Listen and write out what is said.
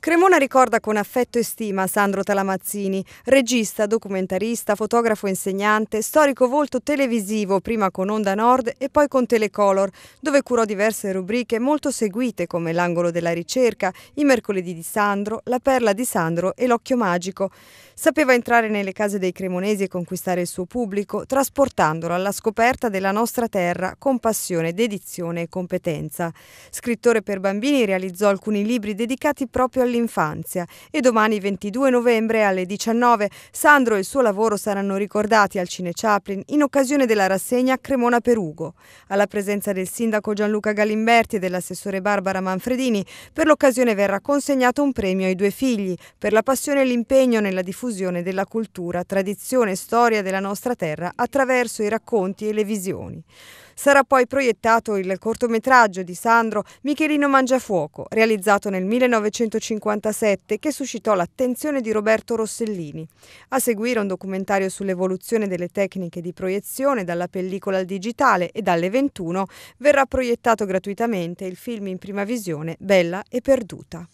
Cremona ricorda con affetto e stima Sandro Talamazzini, regista, documentarista, fotografo insegnante, storico volto televisivo prima con Onda Nord e poi con Telecolor, dove curò diverse rubriche molto seguite come L'angolo della ricerca, I mercoledì di Sandro, La perla di Sandro e L'occhio magico. Sapeva entrare nelle case dei cremonesi e conquistare il suo pubblico, trasportandolo alla scoperta della nostra terra con passione, dedizione e competenza. Scrittore per bambini realizzò alcuni libri dedicati proprio al all'infanzia e domani 22 novembre alle 19 Sandro e il suo lavoro saranno ricordati al Cine Chaplin in occasione della rassegna Cremona per Ugo. alla presenza del sindaco Gianluca Galimberti e dell'assessore Barbara Manfredini. Per l'occasione verrà consegnato un premio ai due figli per la passione e l'impegno nella diffusione della cultura, tradizione e storia della nostra terra attraverso i racconti e le visioni. Sarà poi proiettato il cortometraggio di Sandro Michelino Mangiafuoco, realizzato nel 1957, che suscitò l'attenzione di Roberto Rossellini. A seguire un documentario sull'evoluzione delle tecniche di proiezione dalla pellicola al digitale e dalle 21 verrà proiettato gratuitamente il film in prima visione Bella e perduta.